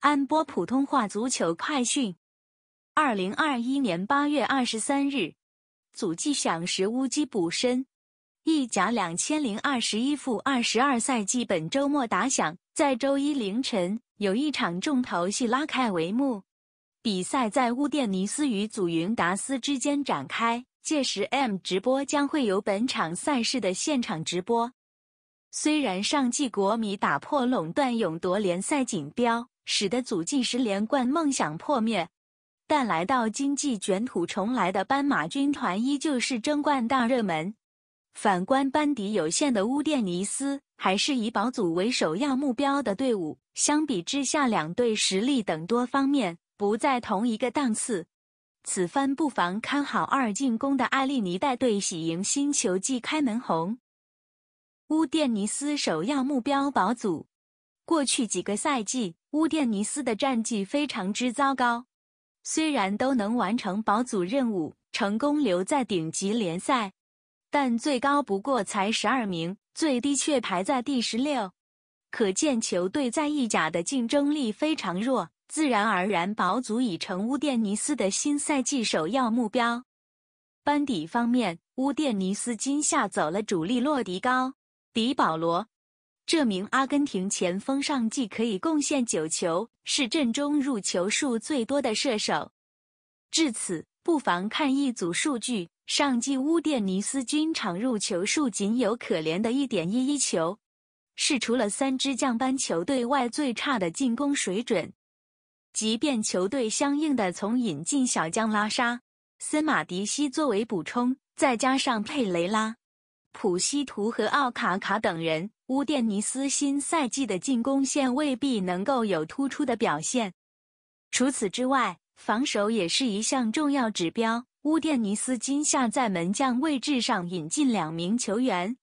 安播普通话足球快讯：二零二一年八月二十三日，祖技响石乌鸡补身，意甲两千零二十一负二十二赛季本周末打响，在周一凌晨有一场重头戏拉开帷幕，比赛在乌甸尼斯与祖云达斯之间展开，届时 M 直播将会有本场赛事的现场直播。虽然上季国米打破垄断，勇夺联赛锦标。使得组进十连冠梦想破灭，但来到今季卷土重来的斑马军团依旧是争冠大热门。反观班底有限的乌甸尼斯，还是以保组为首要目标的队伍。相比之下，两队实力等多方面不在同一个档次。此番不妨看好二进攻的艾利尼带队喜迎新球季开门红。乌甸尼斯首要目标保组，过去几个赛季。乌甸尼斯的战绩非常之糟糕，虽然都能完成保组任务，成功留在顶级联赛，但最高不过才十二名，最低却排在第十六，可见球队在意甲的竞争力非常弱。自然而然，保组已成乌甸尼斯的新赛季首要目标。班底方面，乌甸尼斯今夏走了主力洛迪高、迪保罗。这名阿根廷前锋上季可以贡献九球，是阵中入球数最多的射手。至此，不妨看一组数据：上季乌甸尼斯均场入球数仅有可怜的一点一一球，是除了三支降班球队外最差的进攻水准。即便球队相应的从引进小将拉沙、森马迪西作为补充，再加上佩雷拉。普西图和奥卡卡等人，乌甸尼斯新赛季的进攻线未必能够有突出的表现。除此之外，防守也是一项重要指标。乌甸尼斯今夏在门将位置上引进两名球员，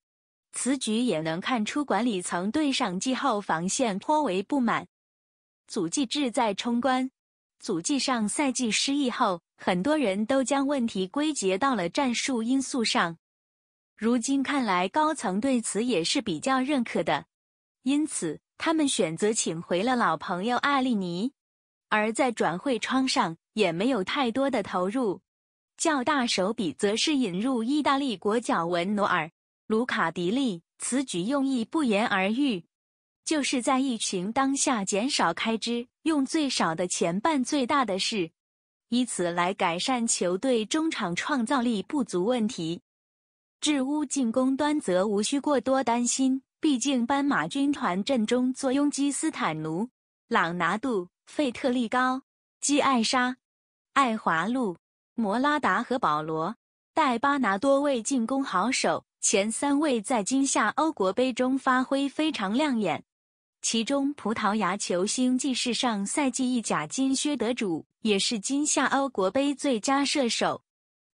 此举也能看出管理层对上季后防线颇为不满。祖基志在冲冠，祖基上赛季失意后，很多人都将问题归结到了战术因素上。如今看来，高层对此也是比较认可的，因此他们选择请回了老朋友阿利尼，而在转会窗上也没有太多的投入。较大手笔则是引入意大利国脚文努尔、卢卡迪利，此举用意不言而喻，就是在疫情当下减少开支，用最少的钱办最大的事，以此来改善球队中场创造力不足问题。治乌进攻端则无需过多担心，毕竟斑马军团阵中坐拥基斯坦奴、朗拿度、费特利高、基艾莎、艾华路、摩拉达和保罗、戴巴拿多位进攻好手，前三位在今夏欧国杯中发挥非常亮眼，其中葡萄牙球星既是上赛季意甲金靴得主，也是今夏欧国杯最佳射手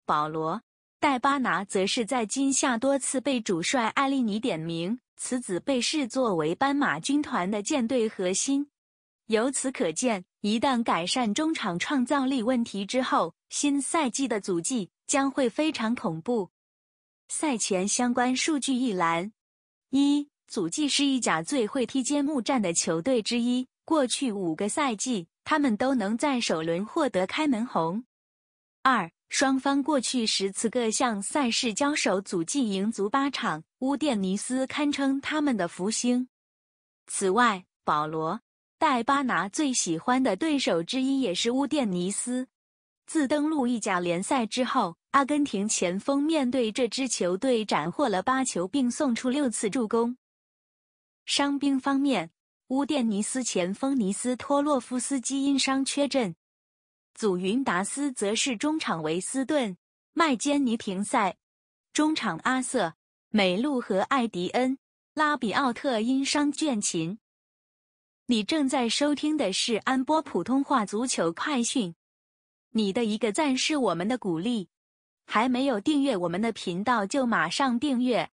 保罗。戴巴拿则是在今夏多次被主帅艾利尼点名，此子被视作为斑马军团的舰队核心。由此可见，一旦改善中场创造力问题之后，新赛季的足迹将会非常恐怖。赛前相关数据一栏：一、足迹是一甲最会踢揭幕战的球队之一，过去五个赛季他们都能在首轮获得开门红。二。双方过去十次各项赛事交手，足迹赢足八场，乌甸尼斯堪称他们的福星。此外，保罗·戴巴拿最喜欢的对手之一也是乌甸尼斯。自登陆意甲联赛之后，阿根廷前锋面对这支球队斩获了八球，并送出六次助攻。伤兵方面，乌甸尼斯前锋尼斯托洛夫斯基因伤缺阵。祖云达斯则是中场维斯顿、麦坚尼停赛，中场阿瑟、美路和艾迪恩、拉比奥特因伤倦勤。你正在收听的是安波普通话足球快讯。你的一个赞是我们的鼓励，还没有订阅我们的频道就马上订阅。